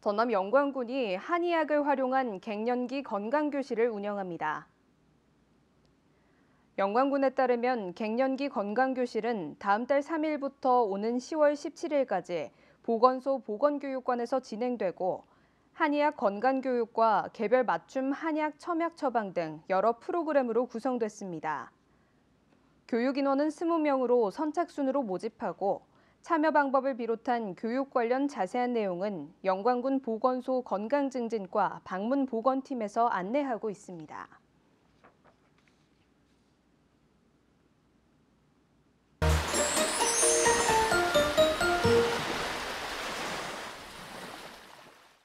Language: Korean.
전남 영광군이 한의학을 활용한 갱년기 건강교실을 운영합니다. 영광군에 따르면 갱년기 건강교실은 다음 달 3일부터 오는 10월 17일까지 보건소 보건교육관에서 진행되고 한의학 건강교육과 개별 맞춤 한약 첨약 처방 등 여러 프로그램으로 구성됐습니다. 교육인원은 20명으로 선착순으로 모집하고 참여 방법을 비롯한 교육 관련 자세한 내용은 영광군 보건소 건강증진과 방문보건팀에서 안내하고 있습니다.